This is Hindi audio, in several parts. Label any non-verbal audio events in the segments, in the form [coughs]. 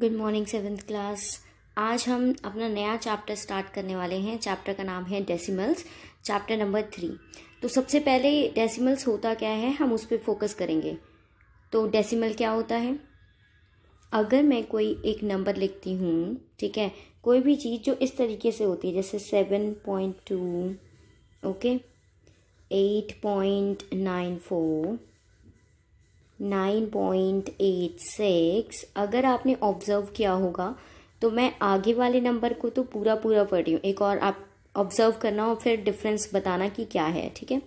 गुड मॉर्निंग सेवेंथ क्लास आज हम अपना नया चैप्टर स्टार्ट करने वाले हैं चैप्टर का नाम है डेसिमल्स चैप्टर नंबर थ्री तो सबसे पहले डेसिमल्स होता क्या है हम उस पर फोकस करेंगे तो डेसिमल क्या होता है अगर मैं कोई एक नंबर लिखती हूँ ठीक है कोई भी चीज़ जो इस तरीके से होती है जैसे seven point two okay eight point nine four 9.86 अगर आपने ऑब्ज़र्व किया होगा तो मैं आगे वाले नंबर को तो पूरा पूरा पढ़ रही हूँ एक और आप ऑब्ज़र्व करना और फिर डिफरेंस बताना कि क्या है ठीक है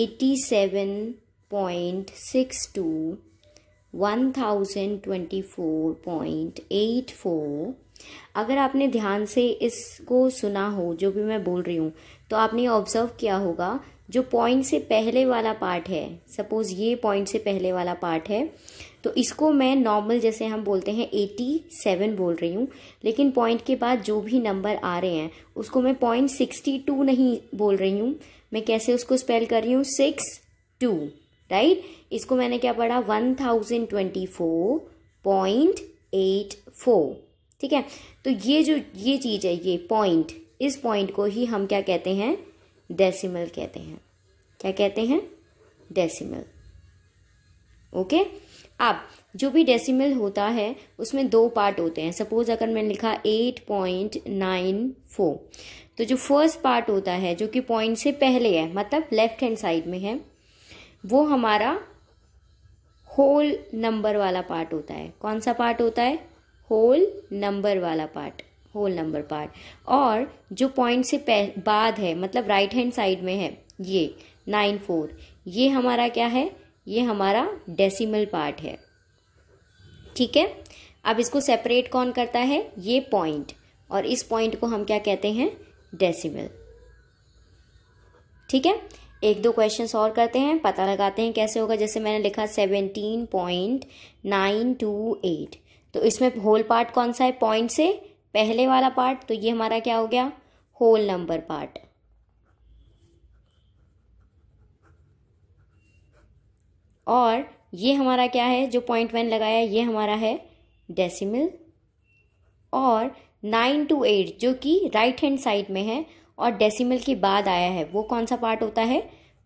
87.62 फोर अगर आपने ध्यान से इसको सुना हो जो भी मैं बोल रही हूँ तो आपने ऑब्ज़र्व किया होगा जो पॉइंट से पहले वाला पार्ट है सपोज़ ये पॉइंट से पहले वाला पार्ट है तो इसको मैं नॉर्मल जैसे हम बोलते हैं एटी सेवन बोल रही हूँ लेकिन पॉइंट के बाद जो भी नंबर आ रहे हैं उसको मैं पॉइंट सिक्सटी टू नहीं बोल रही हूँ मैं कैसे उसको स्पेल कर रही हूँ सिक्स टू राइट इसको मैंने क्या पढ़ा one thousand twenty four point eight four ठीक है तो ये जो ये चीज़ है ये पॉइंट इस पॉइंट को ही हम क्या कहते हैं डेसिमल कहते हैं क्या कहते हैं डेसिमल ओके अब जो भी डेसिमल होता है उसमें दो पार्ट होते हैं सपोज अगर मैंने लिखा एट पॉइंट नाइन फोर तो जो फर्स्ट पार्ट होता है जो कि पॉइंट से पहले है मतलब लेफ्ट हैंड साइड में है वो हमारा होल नंबर वाला पार्ट होता है कौन सा पार्ट होता है होल नंबर वाला पार्ट होल नंबर पार्ट और जो पॉइंट से बाद है मतलब राइट हैंड साइड में है ये नाइन फोर ये हमारा क्या है ये हमारा डेसिमल पार्ट है ठीक है अब इसको सेपरेट कौन करता है ये पॉइंट और इस पॉइंट को हम क्या कहते हैं डेसिमल ठीक है एक दो क्वेश्चन और करते हैं पता लगाते हैं कैसे होगा जैसे मैंने लिखा seventeen point nine two eight तो इसमें होल पार्ट कौन सा है पॉइंट से पहले वाला पार्ट तो ये हमारा क्या हो गया होल नंबर पार्ट और ये हमारा क्या है जो पॉइंट वन लगाया ये हमारा है डेसिमल और नाइन टू एट जो कि राइट हैंड साइड में है और डेसिमल के बाद आया है वो कौन सा पार्ट होता है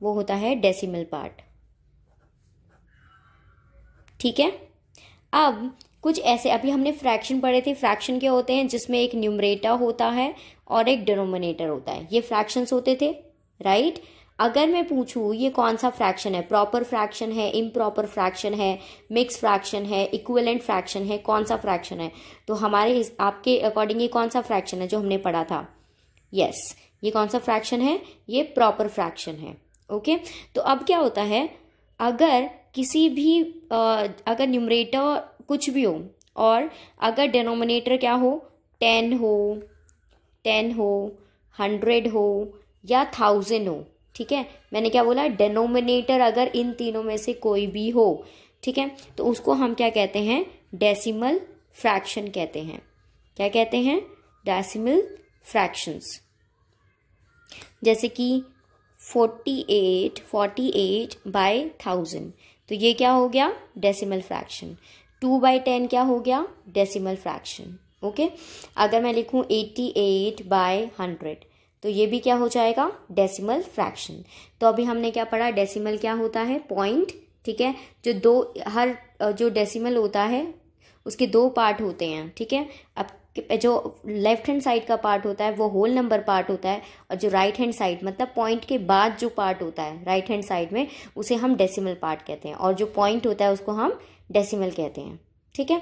वो होता है डेसिमल पार्ट ठीक है अब कुछ ऐसे अभी हमने फ्रैक्शन पढ़े थे फ्रैक्शन क्या होते हैं जिसमें एक न्यूमरेटर होता है और एक डिनोमिनेटर होता है ये फ्रैक्शंस होते थे राइट अगर मैं पूछूँ ये कौन सा फ्रैक्शन है प्रॉपर फ्रैक्शन है इम्प्रॉपर फ्रैक्शन है मिक्स फ्रैक्शन है इक्वलेंट फ्रैक्शन है कौन सा फ्रैक्शन है तो हमारे आपके अकॉर्डिंग ये कौन सा फ्रैक्शन है जो हमने पढ़ा था यस yes, ये कौन सा फ्रैक्शन है ये प्रॉपर फ्रैक्शन है ओके okay? तो अब क्या होता है अगर किसी भी आ, अगर न्यूमरेटर कुछ भी हो और अगर डिनोमिनेटर क्या हो टेन हो टेन हो हंड्रेड हो या थाउजेंड हो ठीक है मैंने क्या बोला डेनोमिनेटर अगर इन तीनों में से कोई भी हो ठीक है तो उसको हम क्या कहते हैं डेसिमल फ्रैक्शन कहते हैं क्या कहते हैं डेसिमल फ्रैक्शंस जैसे कि forty eight forty eight by thousand तो ये क्या हो गया decimal fraction two by ten क्या हो गया डेसिमल फ्रैक्शन ओके अगर मैं लिखूँ एट्टी एट बाय हंड्रेड तो ये भी क्या हो जाएगा डेसिमल फ्रैक्शन तो अभी हमने क्या पढ़ा डेसिमल क्या होता है पॉइंट ठीक है जो दो हर जो डेसिमल होता है उसके दो पार्ट होते हैं ठीक है अब कि जो लेफ्ट हैंड साइड का पार्ट होता है वो होल नंबर पार्ट होता है और जो राइट हैंड साइड मतलब पॉइंट के बाद जो पार्ट होता है राइट हैंड साइड में उसे हम डेसिमल पार्ट कहते हैं और जो पॉइंट होता है उसको हम डेसिमल कहते हैं ठीक है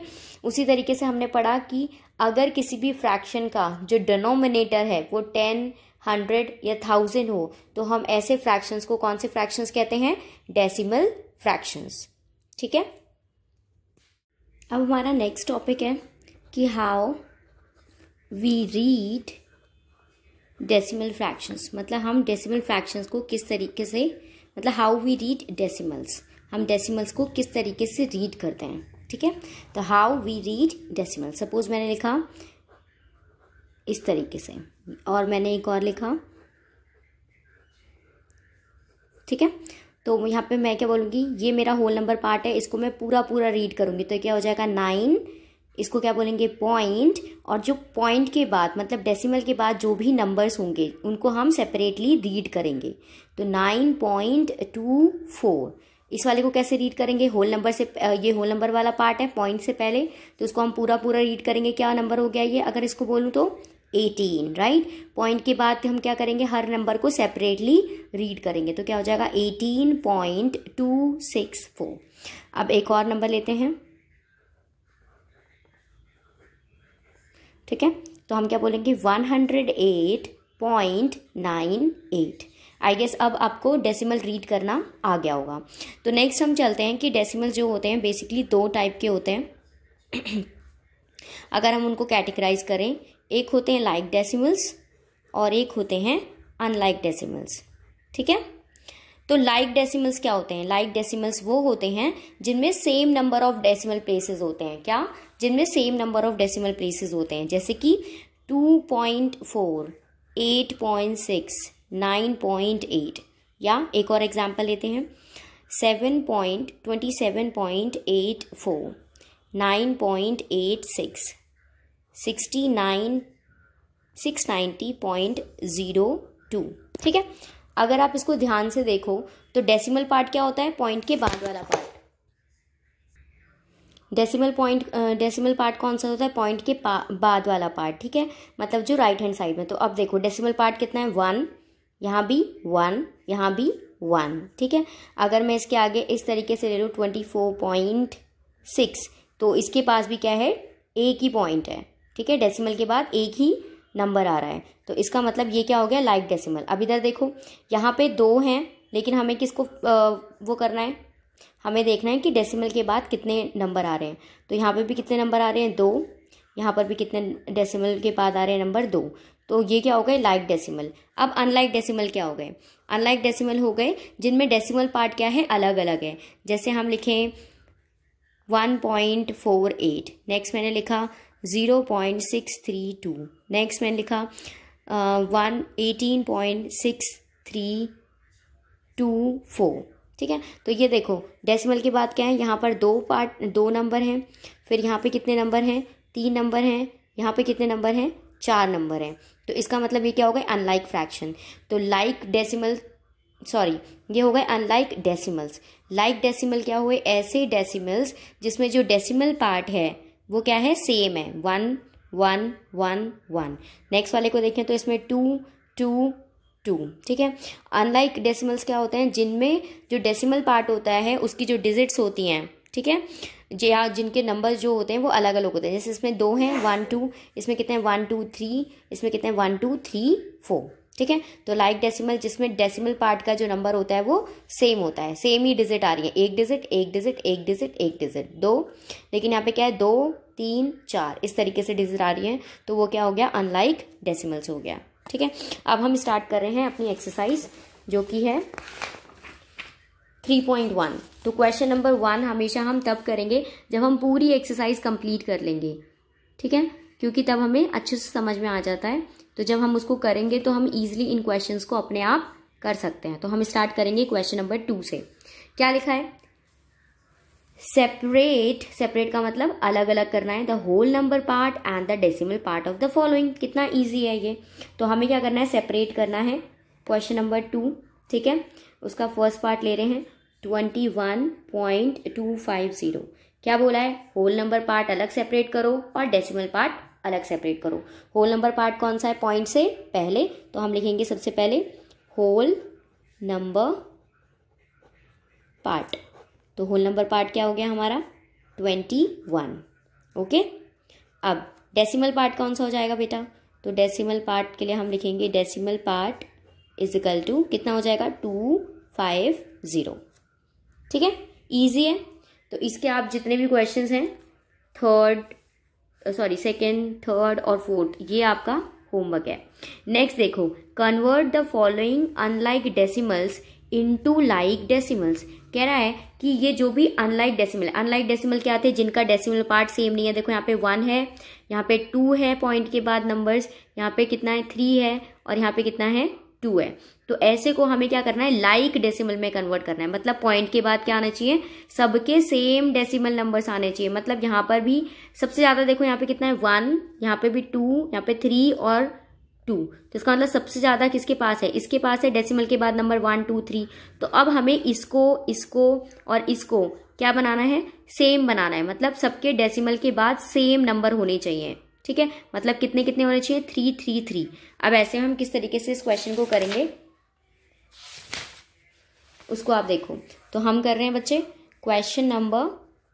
उसी तरीके से हमने पढ़ा कि अगर किसी भी फ्रैक्शन का जो डिनोमिनेटर है वो टेन हंड्रेड या थाउजेंड हो तो हम ऐसे फ्रैक्शंस को कौन से फ्रैक्शंस कहते हैं डेसिमल फ्रैक्शंस ठीक है अब हमारा नेक्स्ट टॉपिक है कि how we read decimal fractions मतलब हम डेसिमल फ्रैक्शंस को किस तरीके से मतलब हाउ वी रीड डेसिमल्स हम डेसिमल्स को किस तरीके से रीड करते हैं ठीक है तो how we read decimal suppose मैंने लिखा इस तरीके से और मैंने एक और लिखा ठीक है तो यहाँ पे मैं क्या बोलूँगी ये मेरा होल नंबर पार्ट है इसको मैं पूरा पूरा रीड करूँगी तो क्या हो जाएगा नाइन इसको क्या बोलेंगे पॉइंट और जो पॉइंट के बाद मतलब डेसिमल के बाद जो भी नंबर्स होंगे उनको हम सेपरेटली रीड करेंगे तो नाइन पॉइंट टू फोर इस वाले को कैसे रीड करेंगे होल नंबर से ये होल नंबर वाला पार्ट है पॉइंट से पहले तो इसको हम पूरा पूरा रीड करेंगे क्या नंबर हो गया ये अगर इसको बोलूँ तो एटीन राइट पॉइंट के बाद हम क्या करेंगे हर नंबर को सेपरेटली रीड करेंगे तो क्या हो जाएगा eighteen point two six four अब एक और नंबर लेते हैं ठीक है तो हम क्या बोलेंगे one hundred eight point nine eight I guess अब आपको डेसिमल रीड करना आ गया होगा तो नेक्स्ट हम चलते हैं कि डेसिमल जो होते हैं बेसिकली दो टाइप के होते हैं अगर हम उनको कैटेगराइज करें एक होते हैं लाइक like डेसिमल्स और एक होते हैं अनलाइक डेसिमल्स ठीक है तो लाइक डेसिमल्स क्या होते हैं लाइक डेसिमल्स वो होते हैं जिनमें same number of decimal places होते हैं क्या जिनमें same number of decimal places होते हैं जैसे कि two point four eight point six nine point eight या एक और एग्जाम्पल लेते हैं seven point twenty seven point eight four nine point eight six sixty nine six ninety point zero two ठीक है अगर आप इसको ध्यान से देखो तो डेसिमल पार्ट क्या होता है पॉइंट के बाद वाला part decimal point decimal part कौन सा होता है पॉइंट के बाद वाला पार्ट ठीक है मतलब जो राइट हैंड साइड में तो अब देखो डेसिमल पार्ट कितना है वन यहाँ भी वन यहाँ भी वन ठीक है अगर मैं इसके आगे इस तरीके से ले लूँ ट्वेंटी फोर पॉइंट सिक्स तो इसके पास भी क्या है एक ही पॉइंट है ठीक है डेसिमल के बाद एक ही नंबर आ रहा है तो इसका मतलब ये क्या हो गया लाइक डेसिमल अब इधर देखो यहाँ पे दो हैं लेकिन हमें किसको वो करना है हमें देखना है कि डेसिमल के बाद कितने नंबर आ रहे हैं तो यहाँ पे भी कितने नंबर आ रहे हैं दो यहाँ पर भी कितने डेसिमल के बाद आ रहे हैं नंबर दो तो ये क्या हो गए लाइक डेसिमल अब अनलाइक डेसिमल क्या हो गए अनलाइक डेसिमल हो गए जिनमें डेसिमल पार्ट क्या है अलग अलग है जैसे हम लिखें one point four eight next मैंने लिखा zero point six three two next मैंने लिखा one eighteen point six three two four ठीक है तो ये देखो डेसिमल के बाद क्या है यहाँ पर दो पार्ट दो नंबर हैं फिर यहाँ पे कितने नंबर हैं तीन नंबर हैं यहाँ पे कितने नंबर हैं चार नंबर हैं तो इसका मतलब ये क्या हो गया अनलाइक फ्रैक्शन तो लाइक डेसिमल सॉरी ये हो गए अनलाइक डेसिमल्स लाइक डेसिमल क्या हुए ऐसे डेसिमल्स जिसमें जो डेसिमल पार्ट है वो क्या है सेम है one one one one next वाले को देखें तो इसमें टू टू टू ठीक है अनलाइक डेसिमल्स क्या होते हैं जिनमें जो डेसिमल पार्ट होता है उसकी जो डिजिट्स होती हैं ठीक है जे हाँ जिनके नंबर जो होते हैं वो अलग अलग होते हैं जैसे इसमें दो हैं वन टू इसमें कितने हैं वन टू थ्री इसमें कितने हैं वन टू थ्री फोर ठीक है तो लाइक डेसिमल जिसमें डेसिमल पार्ट का जो नंबर होता है वो सेम होता है सेम ही डिजिट आ रही है एक डिजिट एक डिजिट एक डिजिट एक डिजिट दो लेकिन यहाँ पे क्या है दो तीन चार इस तरीके से डिजिट आ रही है तो वो क्या हो गया अनलाइक डेसिमल्स हो गया ठीक है अब हम स्टार्ट कर रहे हैं अपनी एक्सरसाइज जो कि है थ्री पॉइंट वन तो क्वेश्चन नंबर वन हमेशा हम तब करेंगे जब हम पूरी एक्सरसाइज कंप्लीट कर लेंगे ठीक है क्योंकि तब हमें अच्छे से समझ में आ जाता है तो जब हम उसको करेंगे तो हम ईजिली इन क्वेश्चन को अपने आप कर सकते हैं तो हम स्टार्ट करेंगे क्वेश्चन नंबर टू से क्या लिखा है सेपरेट सेपरेट का मतलब अलग अलग करना है the whole number part and the decimal part of the following कितना ईजी है ये तो हमें क्या करना है सेपरेट करना है क्वेश्चन नंबर टू ठीक है उसका फर्स्ट पार्ट ले रहे हैं twenty one point two five zero क्या बोला है होल नंबर पार्ट अलग सेपरेट करो और डेसिमल पार्ट अलग सेपरेट करो होल नंबर पार्ट कौन सा है पॉइंट से पहले तो हम लिखेंगे सबसे पहले होल नंबर पार्ट तो होल नंबर पार्ट क्या हो गया हमारा ट्वेंटी वन ओके अब डेसिमल पार्ट कौन सा हो जाएगा बेटा तो डेसिमल पार्ट के लिए हम लिखेंगे decimal part is equal to कितना हो जाएगा टू फाइव ज़ीरो ठीक है ईजी है तो इसके आप जितने भी क्वेश्चन हैं थर्ड सॉरी सेकेंड थर्ड और फोर्थ ये आपका होमवर्क है नेक्स्ट देखो convert the following unlike decimals into like decimals कह रहा है कि ये जो भी अनलाइक डेसिमल अनलाइक डेसिमल क्या थे जिनका डेसिमल पार्ट सेम नहीं है देखो यहाँ पे वन है यहाँ पे टू है पॉइंट के बाद नंबर्स यहाँ पे कितना है थ्री है और यहाँ पे कितना है टू है तो ऐसे को हमें क्या करना है लाइक like डेसिमल में कन्वर्ट करना है मतलब पॉइंट के बाद क्या आना चाहिए सबके सेम डेसिमल नंबर्स आने चाहिए मतलब यहाँ पर भी सबसे ज़्यादा देखो यहाँ पे कितना है वन यहाँ पे भी टू यहाँ पे थ्री और टू तो इसका मतलब सबसे ज़्यादा किसके पास है इसके पास है डेसिमल के बाद नंबर वन टू थ्री तो अब हमें इसको इसको और इसको क्या बनाना है सेम बनाना है मतलब सबके डेसिमल के बाद सेम नंबर होने चाहिए ठीक है मतलब कितने कितने होने चाहिए थ्री थ्री थ्री अब ऐसे में हम किस तरीके से इस क्वेश्चन को करेंगे उसको आप देखो तो हम कर रहे हैं बच्चे क्वेश्चन नंबर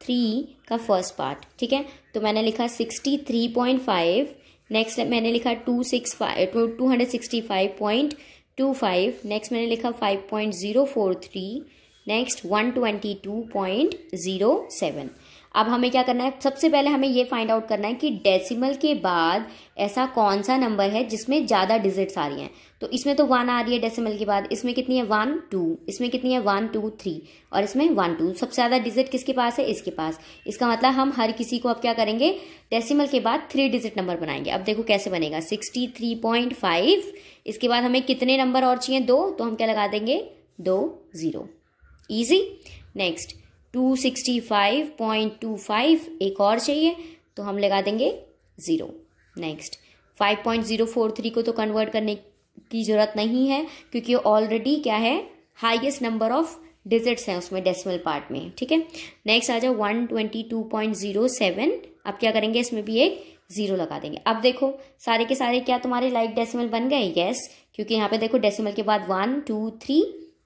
थ्री का फर्स्ट पार्ट ठीक है तो मैंने लिखा sixty three point five next मैंने लिखा two six five two hundred sixty five point two five next मैंने लिखा five point zero four three next one twenty two point zero seven अब हमें क्या करना है सबसे पहले हमें ये फाइंड आउट करना है कि डेसिमल के बाद ऐसा कौन सा नंबर है जिसमें ज़्यादा डिजिट्स आ रही हैं तो इसमें तो वन आ रही है डेसिमल के बाद इसमें कितनी है वन टू इसमें कितनी है वन टू थ्री और इसमें वन टू सबसे ज़्यादा डिजिट किसके पास है इसके पास इसका मतलब हम हर किसी को अब क्या करेंगे डेसीमल के बाद थ्री डिजिट नंबर बनाएंगे अब देखो कैसे बनेगा सिक्सटी थ्री पॉइंट फाइव इसके बाद हमें कितने नंबर और चाहिए दो तो हम क्या लगा देंगे दो zero easy next two two sixty five point five एक और चाहिए तो हम लगा देंगे zero next five point zero four three को तो कन्वर्ट करने की ज़रूरत नहीं है क्योंकि ऑलरेडी क्या है हाइएस्ट नंबर ऑफ डिजिट्स हैं उसमें डेसिमल पार्ट में ठीक है नेक्स्ट आ जाओ one twenty two point zero seven अब क्या करेंगे इसमें भी एक ज़ीरो लगा देंगे अब देखो सारे के सारे क्या तुम्हारे लाइक like डेसिमल बन गए यस क्योंकि यहाँ पे देखो डेसिमल के बाद वन टू थ्री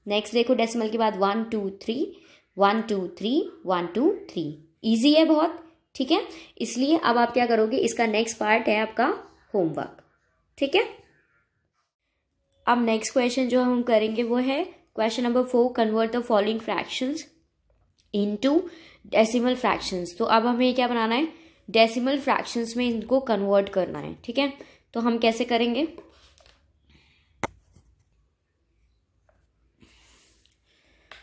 नेक्स्ट देखो डेसिमल के बाद one two three one two three one two three easy है बहुत ठीक है इसलिए अब आप क्या करोगे इसका नेक्स्ट पार्ट है आपका होमवर्क ठीक है अब नेक्स्ट क्वेश्चन जो हम करेंगे वो है question number four convert the following fractions into decimal fractions तो अब हमें क्या बनाना है डेसिमल फ्रैक्शंस में इनको कन्वर्ट करना है ठीक है तो हम कैसे करेंगे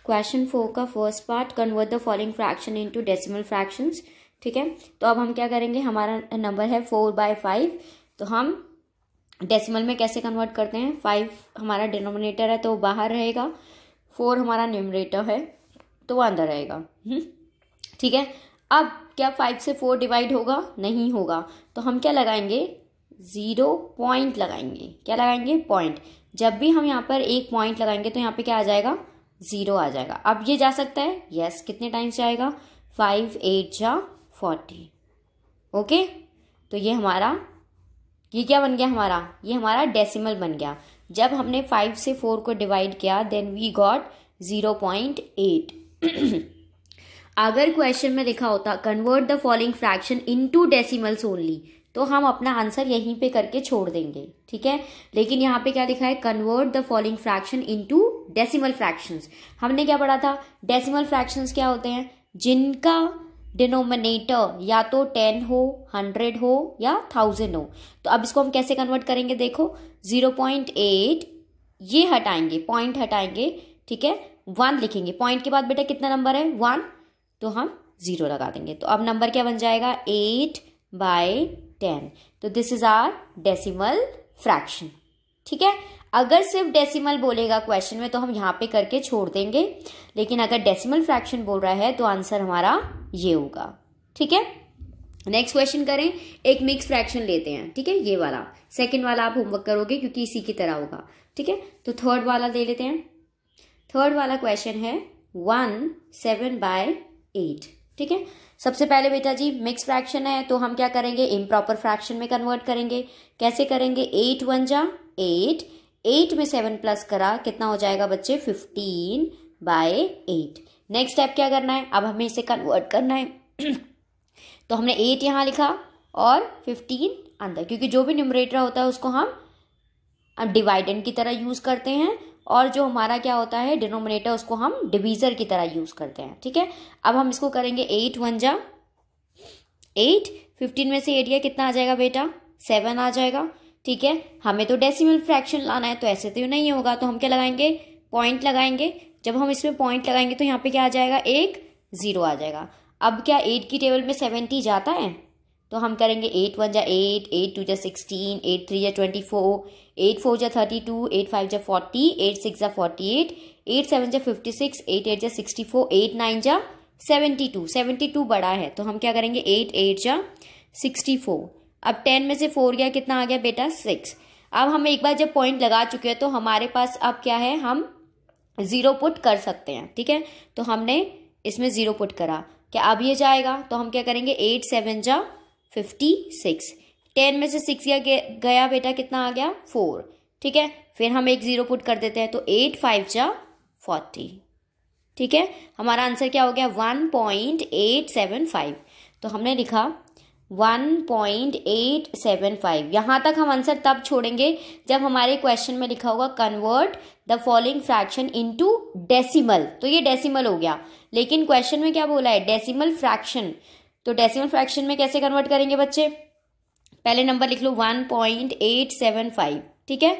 क्वेश्चन फोर का first part convert the following fraction into decimal fractions ठीक है तो अब हम क्या करेंगे हमारा नंबर है फोर बाय फाइव तो हम डेसिमल में कैसे कन्वर्ट करते हैं फाइव हमारा डिनोमिनेटर है तो बाहर रहेगा फोर हमारा न्यूमरेटर है तो वो अंदर रहेगा हम्म। ठीक है अब क्या फाइव से फोर डिवाइड होगा नहीं होगा तो हम क्या लगाएंगे ज़ीरो पॉइंट लगाएंगे क्या लगाएंगे पॉइंट जब भी हम यहाँ पर एक पॉइंट लगाएंगे तो यहाँ पे क्या आ जाएगा ज़ीरो आ जाएगा अब ये जा सकता है यस yes, कितने टाइम से आएगा फाइव एट या फोर्टी ओके तो ये हमारा ये क्या बन गया हमारा ये हमारा डेसिमल बन गया जब हमने फाइव से फोर को डिवाइड किया then we got zero point eight अगर क्वेश्चन में लिखा होता convert the following fraction into decimals only तो हम अपना आंसर यहीं पे करके छोड़ देंगे ठीक है लेकिन यहाँ पे क्या लिखा है convert the following fraction into decimal fractions हमने क्या पढ़ा था डेसिमल फ्रैक्शंस क्या होते हैं जिनका डिनोमिनेटर या तो टेन हो हंड्रेड हो या थाउजेंड हो तो अब इसको हम कैसे कन्वर्ट करेंगे देखो ज़ीरो पॉइंट एट ये हटाएंगे पॉइंट हटाएंगे ठीक है वन लिखेंगे पॉइंट के बाद बेटा कितना नंबर है वन तो हम ज़ीरो लगा देंगे तो अब नंबर क्या बन जाएगा एट बाय टेन तो this is our decimal fraction ठीक है अगर सिर्फ डेसिमल बोलेगा क्वेश्चन में तो हम यहाँ पे करके छोड़ देंगे लेकिन अगर डेसिमल फ्रैक्शन बोल रहा है तो आंसर हमारा ये होगा ठीक है नेक्स्ट क्वेश्चन करें एक मिक्स फ्रैक्शन लेते हैं ठीक है ये वाला सेकेंड वाला आप होमवर्क करोगे क्योंकि इसी की तरह होगा ठीक है तो थर्ड वाला ले लेते हैं थर्ड वाला क्वेश्चन है वन सेवन बाय एट ठीक है सबसे पहले बेटा जी मिक्स फ्रैक्शन है तो हम क्या करेंगे इम्प्रॉपर फ्रैक्शन में कन्वर्ट करेंगे कैसे करेंगे एट वन जा एट एट में सेवन प्लस करा कितना हो जाएगा बच्चे fifteen by eight next step क्या करना है अब हमें इसे कन्वर्ट करना है [clears throat] तो हमने एट यहाँ लिखा और फिफ्टीन अंदर क्योंकि जो भी न्यूमरेटर होता है उसको हम डिवाइडेंड की तरह यूज़ करते हैं और जो हमारा क्या होता है डिनोमिनेटर उसको हम डिवीज़र की तरह यूज़ करते हैं ठीक है अब हम इसको करेंगे एट वन जा एट फिफ्टीन में से एट गया कितना आ जाएगा बेटा सेवन आ जाएगा ठीक है हमें तो डेसिमल फ्रैक्शन लाना है तो ऐसे तो नहीं होगा तो हम क्या लगाएंगे पॉइंट लगाएंगे जब हम इसमें पॉइंट लगाएंगे तो यहाँ पे क्या आ जाएगा एक ज़ीरो आ जाएगा अब क्या एट की टेबल में सेवेंटी जाता है तो हम करेंगे एट वन जा एट एट टू जा सिक्सटीन एट थ्री जा ट्वेंटी फोर एट फोर जा थर्टी टू एट फाइव जा फोर्टी एट सिक्स जा फोर्टी एट एट सेवन जा फिफ्टी सिक्स एट एट जा सिक्सटी फोर एट नाइन जा सेवेंटी टू सेवेंटी टू बड़ा है तो हम क्या करेंगे एट एट जा सिक्सटी फोर अब टेन में से फोर गया कितना आ गया बेटा सिक्स अब हम एक बार जब पॉइंट लगा चुके हैं तो हमारे पास अब क्या है हम ज़ीरो पुट कर सकते हैं ठीक है तो हमने इसमें ज़ीरो पुट करा क्या अब ये जाएगा तो हम क्या करेंगे एट सेवन जा फिफ्टी सिक्स टेन में से सिक्स गया, गया बेटा कितना आ गया फोर ठीक है फिर हम एक ज़ीरो पुट कर देते हैं तो एट फाइव जा फोर्टी ठीक है हमारा आंसर क्या हो गया one point eight seven five तो हमने लिखा 1.875 यहां तक हम आंसर तब छोड़ेंगे जब हमारे क्वेश्चन में लिखा होगा convert the following fraction into decimal तो ये डेसिमल हो गया लेकिन क्वेश्चन में क्या बोला है डेसिमल फ्रैक्शन तो डेसिमल फ्रैक्शन में कैसे कन्वर्ट करेंगे बच्चे पहले नंबर लिख लो 1.875 ठीक है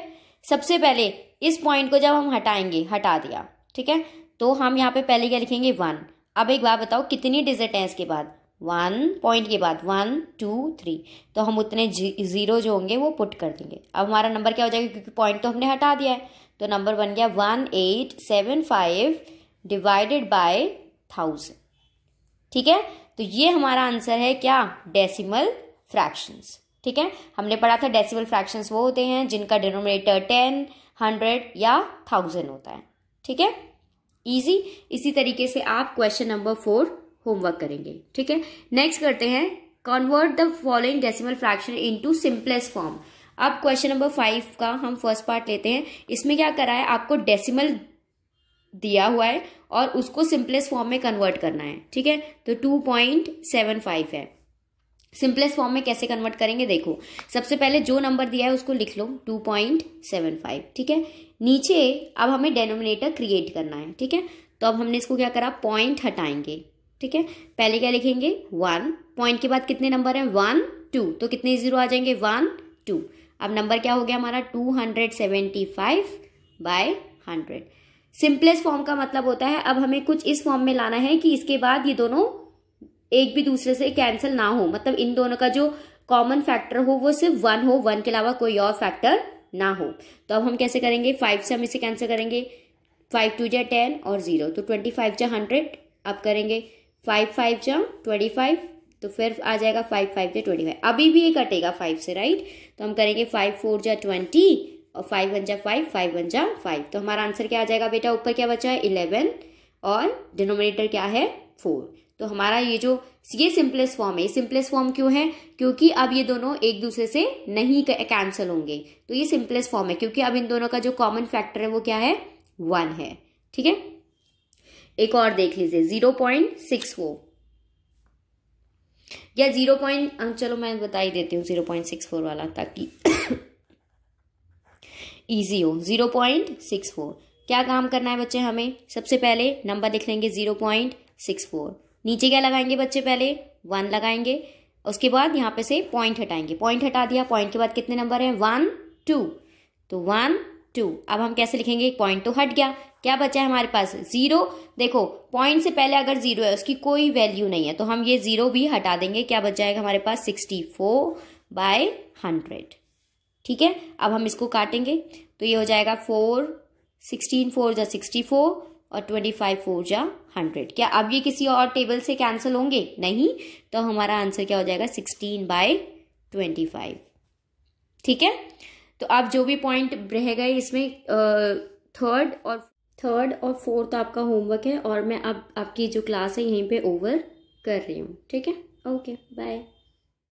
सबसे पहले इस पॉइंट को जब हम हटाएंगे हटा दिया ठीक है तो हम यहाँ पे पहले क्या लिखेंगे वन अब एक बार बताओ कितनी डिजिट है इसके बाद वन पॉइंट के बाद वन टू थ्री तो हम उतने ज़ीरो जो होंगे वो पुट कर देंगे अब हमारा नंबर क्या हो जाएगा क्योंकि पॉइंट तो हमने हटा दिया है तो नंबर बन गया one eight seven five divided by thousand ठीक है तो ये हमारा आंसर है क्या डेसिमल फ्रैक्शंस ठीक है हमने पढ़ा था डेसिमल फ्रैक्शंस वो होते हैं जिनका डिनोमिनेटर टेन हंड्रेड या थाउजेंड होता है ठीक है इजी इसी तरीके से आप क्वेश्चन नंबर फोर होमवर्क करेंगे ठीक है नेक्स्ट करते हैं convert the following decimal fraction into simplest form अब क्वेश्चन नंबर फाइव का हम फर्स्ट पार्ट लेते हैं इसमें क्या करा है आपको डेसिमल दिया हुआ है और उसको सिंपलेस्ट फॉर्म में कन्वर्ट करना है ठीक है तो टू पॉइंट सेवन फाइव है सिंपलेस्ट फॉर्म में कैसे कन्वर्ट करेंगे देखो सबसे पहले जो नंबर दिया है उसको लिख लो टू पॉइंट सेवन फाइव ठीक है नीचे अब हमें डेनोमिनेटर क्रिएट करना है ठीक है तो अब हमने इसको क्या करा पॉइंट हटाएंगे ठीक है पहले क्या लिखेंगे वन पॉइंट के बाद कितने नंबर हैं वन टू तो कितने जीरो आ जाएंगे वन टू अब नंबर क्या हो गया हमारा two hundred seventy five by hundred simplest form का मतलब होता है अब हमें कुछ इस फॉर्म में लाना है कि इसके बाद ये दोनों एक भी दूसरे से कैंसिल ना हो मतलब इन दोनों का जो कॉमन फैक्टर हो वो सिर्फ वन हो वन के अलावा कोई और फैक्टर ना हो तो अब हम कैसे करेंगे फाइव से हम इसे कैंसिल करेंगे फाइव टू जै टेन और जीरो तो ट्वेंटी फाइव जै हंड्रेड अब करेंगे फाइव फाइव जा ट्वेंटी फाइव तो फिर आ जाएगा फाइव फाइव या ट्वेंटी फाइव अभी भी ये कटेगा फाइव से राइट तो हम करेंगे फाइव फोर जा ट्वेंटी और फाइव वन जा फाइव फाइव वन जा फाइव तो हमारा आंसर क्या आ जाएगा बेटा ऊपर क्या बचा है इलेवन और डिनोमिनेटर क्या है फोर तो हमारा ये जो ये सिंपलेस्ट फॉर्म है ये सिंपलेस्ट फॉर्म क्यों है क्योंकि अब ये दोनों एक दूसरे से नहीं कैंसिल होंगे तो ये सिंपलेस्ट फॉर्म है क्योंकि अब इन दोनों का जो कॉमन फैक्टर है वो क्या है वन है ठीक है एक और देख लीजिए जीरो पॉइंट सिक्स फोर या जीरो पॉइंट चलो मैं बता ही देती हूँ जीरो पॉइंट सिक्स फोर वाला ताकि इजी [coughs] हो जीरो पॉइंट सिक्स फोर क्या काम करना है बच्चे हमें सबसे पहले नंबर लिख लेंगे जीरो पॉइंट सिक्स फोर नीचे क्या लगाएंगे बच्चे पहले वन लगाएंगे उसके बाद यहाँ पे से पॉइंट हटाएंगे पॉइंट हटा दिया पॉइंट के बाद कितने नंबर हैं वन टू तो वन टू अब हम कैसे लिखेंगे पॉइंट तो हट गया क्या बचा है हमारे पास जीरो देखो पॉइंट से पहले अगर जीरो है उसकी कोई वैल्यू नहीं है तो हम ये जीरो भी हटा देंगे क्या बच जाएगा हमारे पास सिक्सटी फोर बाय हंड्रेड ठीक है अब हम इसको काटेंगे तो ये हो जाएगा फोर सिक्सटीन फोर जा सिक्सटी फोर और ट्वेंटी फाइव फोर जा हंड्रेड क्या अब ये किसी और टेबल से कैंसिल होंगे नहीं तो हमारा आंसर क्या हो जाएगा सिक्सटीन बाय ट्वेंटी फाइव ठीक है तो आप जो भी पॉइंट रह गए इसमें थर्ड और थर्ड और फोर्थ आपका होमवर्क है और मैं अब आप, आपकी जो क्लास है यहीं पे ओवर कर रही हूँ ठीक है ओके बाय